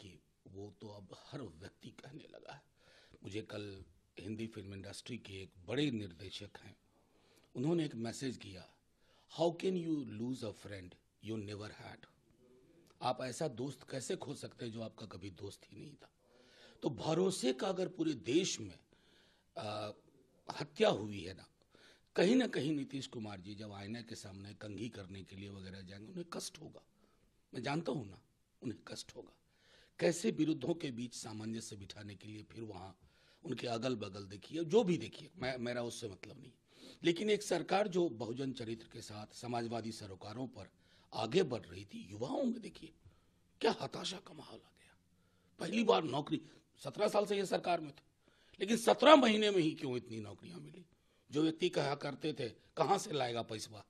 देखिए वो तो अब हर व्यक्ति कहने लगा है मुझे कल हिंदी फिल्म इंडस्ट्री के एक बड़े निर्देशक हैं उन्होंने एक मैसेज किया how can you lose a friend you never had आप ऐसा दोस्त कैसे खो सकते हैं जो आपका कभी दोस्त ही नहीं था तो भरोसे का अगर पूरे देश में आ, हत्या हुई है ना कहीं ना कहीं नीतीश कुमार जी जब आईना के सामने कंघी करने के लिए वगैरह जाएंगे उन्हें कष्ट होगा मैं जानता हूँ ना उन्हें कष्ट होगा कैसे विरुद्धों के बीच सामंजस्य बिठाने के लिए फिर वहाँ उनके अगल बगल देखिए जो भी देखिए मैं मेरा उससे मतलब नहीं लेकिन एक सरकार जो बहुजन चरित्र के साथ समाजवादी सरोकारों पर आगे बढ़ रही थी युवाओं में देखिए क्या हताशा का माहौल आ गया पहली बार नौकरी सत्रह साल से यह सरकार में था लेकिन सत्रह महीने में ही क्यों इतनी नौकरियां मिली जो व्यक्ति कहा करते थे कहाँ से लाएगा पैसा